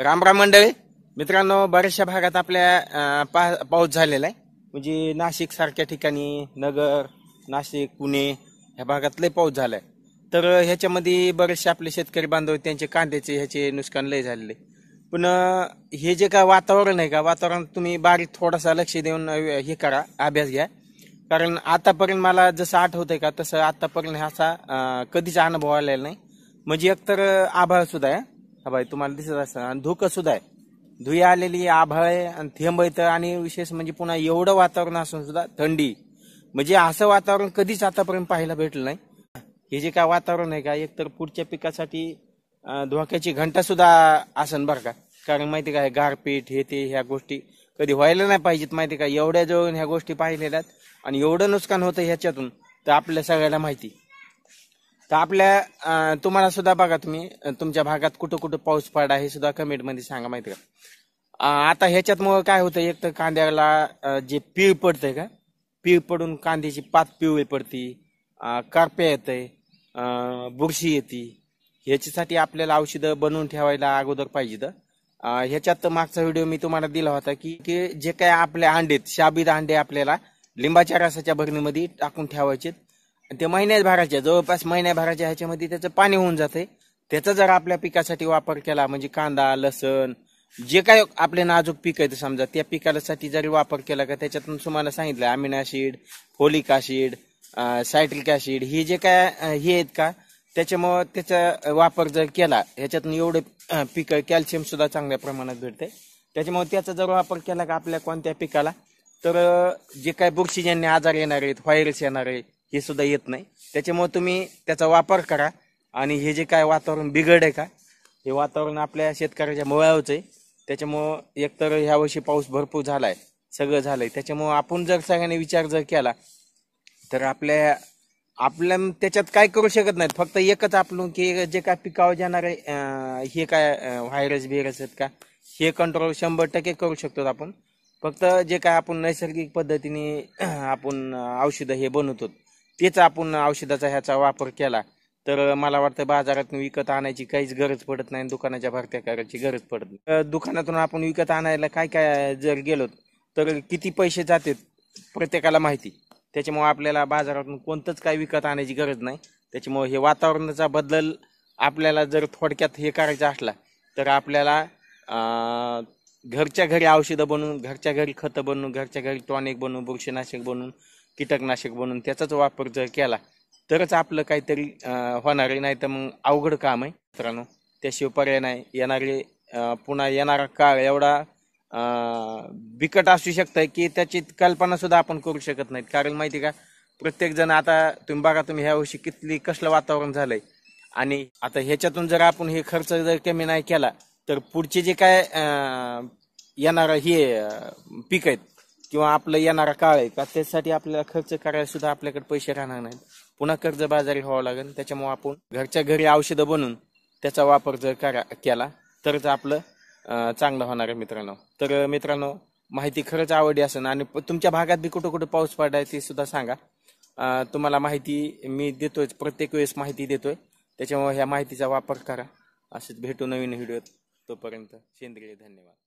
राम राम मंडळी मित्रांनो बऱ्याचशा भागात आपल्या पाऊस झालेला आहे म्हणजे नाशिक सारख्या ठिकाणी नगर नाशिक पुणे ह्या भागात लय पाऊस झालाय तर ह्याच्यामध्ये बरेचसे आपले शेतकरी बांधव त्यांचे कांद्याचे ह्याचे नुकसान लय झालेले पण हे जे काय वातावरण आहे का वातावरण तुम्ही बारीक थोडासा लक्ष देऊन हे करा अभ्यास घ्या कारण आतापर्यंत मला जसं आठवतंय का तसं आतापर्यंत ह्याचा कधीच अनुभव आलेला नाही म्हणजे एकतर आभाळ सुद्धा आहे हा बाई तुम्हाला दिसत असतं आणि धुकं सुद्धा आहे धुई आलेली आभाळ आहे आणि थेंब येतं आणि विशेष म्हणजे पुन्हा एवढं वातावरण असून सुद्धा थंडी म्हणजे असं वातावरण कधीच आतापर्यंत पाहायला भेटलं नाही हे जे काय वातावरण आहे का एकतर पुढच्या पिकासाठी धोक्याची घंटा सुद्धा असन बरं का कारण माहिती काय गारपीट हे ते ह्या गोष्टी कधी व्हायला नाही पाहिजेत माहिती का एवढ्या जवळून ह्या गोष्टी पाहिलेल्या आणि एवढं नुकसान होतं ह्याच्यातून तर आपल्या सगळ्याला माहिती तर आपल्या तुम्हाला सुद्धा बघा तुम्ही तुमच्या भागात कुठं कुठं पाऊस पडला हे सुद्धा कमेंट मध्ये सांगा माहिती का आता आता मग काय होतं एक तर कांद्याला जे पीळ पडतंय का पीळ पडून कांद्याची पात पिवळी पडती करप्या येते बुरशी येते ह्याच्यासाठी आपल्याला औषधं बनवून ठेवायला अगोदर पाहिजे तर ह्याच्यात मागचा व्हिडिओ मी तुम्हाला दिला होता की की जे काय आपले अंडे आहेत शाबीत अंडे आपल्याला लिंबाच्या रसाच्या भरणीमध्ये टाकून ठेवायचे ते महिन्याभराच्या जवळपास महिन्याभराच्या ह्याच्यामध्ये त्याचं पाणी होऊन जाते त्याचा जर आपल्या पिकासाठी वापर केला म्हणजे कांदा लसण जे काय आपले नाजूक पीक आहे समजा त्या पिकासाठी जरी वापर केला का त्याच्यातून तुम्हाला सांगितलं amino acid folic acid citric acid हे जे काय हे आहेत का त्याच्यामुळं त्याचा वापर जर केला ह्याच्यातून एवढे पीक कॅल्शियम सुद्धा चांगल्या प्रमाणात भेटते त्याच्यामुळे त्याचा जर वापर केला का आपल्या कोणत्या पिकाला तर जे काय बुरशीजन्य आजार येणार आहेत व्हायरस येणार आहेत हे सुद्धा येत नाही त्याच्यामुळे तुम्ही त्याचा वापर करा आणि हे जे काय वातावरण बिघड आहे का हे वातावरण आपल्या शेतकऱ्याच्या मुळावरच आहे त्याच्यामुळं एकतर वर्षी पाऊस भरपूर झाला आहे सगळं झालं आहे त्याच्यामुळं आपण जर सगळ्यांनी विचार जर केला तर आपल्या आपल्या त्याच्यात काय करू शकत नाहीत फक्त एकच आपलं की जे काय पिकावर जाणारे हे काय व्हायरस बिरस आहेत का हे कंट्रोल शंभर टक्के करू शकतो आपण फक्त जे काय आपण नैसर्गिक पद्धतीने आपण औषधं हे बनवतो तेच आपण औषधाचा ह्याचा वापर केला तर मला वाटतं बाजारातून विकत आणायची काहीच गरज पडत नाही दुकानाच्या भरत्या करायची गरज पडत नाही दुकानातून आपण विकत आणायला काय काय जर गेलो तर किती पैसे जातात प्रत्येकाला माहिती त्याच्यामुळे आपल्याला बाजारातून कोणतंच काही विकत आणायची गरज नाही त्याच्यामुळे हे वातावरणाचा बदल आपल्याला जर थोडक्यात हे करायचा असला तर आपल्याला घरच्या घरी औषधं बनवून घरच्या घरी खतं बनवून घरच्या घरी टॉनिक बनवून बुरशीनाशक बनवून कीटकनाशक बनवून त्याचाच वापर जर केला तरच आपलं काहीतरी होणार आहे नाही तर मग अवघड काम आहे मित्रांनो त्याशिवाय पर्याय नाही येणारे पुन्हा येणारा काळ एवढा बिकट असू आहे की त्याची कल्पना सुद्धा आपण करू शकत नाहीत कारण माहिती का प्रत्येक जण आता तुम्ही बघा तुम्ही ह्या वर्षी किती कसलं वातावरण झालंय आणि आता ह्याच्यातून जर आपण हे खर्च जर कमी नाही केला तर पुढचे जे काय येणार हे पीक आहेत किंवा आपलं येणारा काळ आहे का त्यासाठी आपल्याला खर्च करायला सुद्धा आपल्याकडे पैसे राहणार नाहीत पुन्हा कर्ज बाजारी व्हावं लागेल त्याच्यामुळे आपण घरच्या घरी औषधं बनून त्याचा वापर जर करा केला तरच आपलं चांगलं होणार आहे मित्रांनो तर मित्रांनो माहिती खरंच आवडली असेल आणि तुमच्या भागात बी कुठं कुठं पाऊस पडाय ते सुद्धा सांगा तुम्हाला माहिती मी देतोय प्रत्येक वेळेस माहिती देतोय त्याच्यामुळे ह्या माहितीचा वापर करा असेच भेटू नवीन व्हिडिओत तोपर्यंत सेंद्रिय धन्यवाद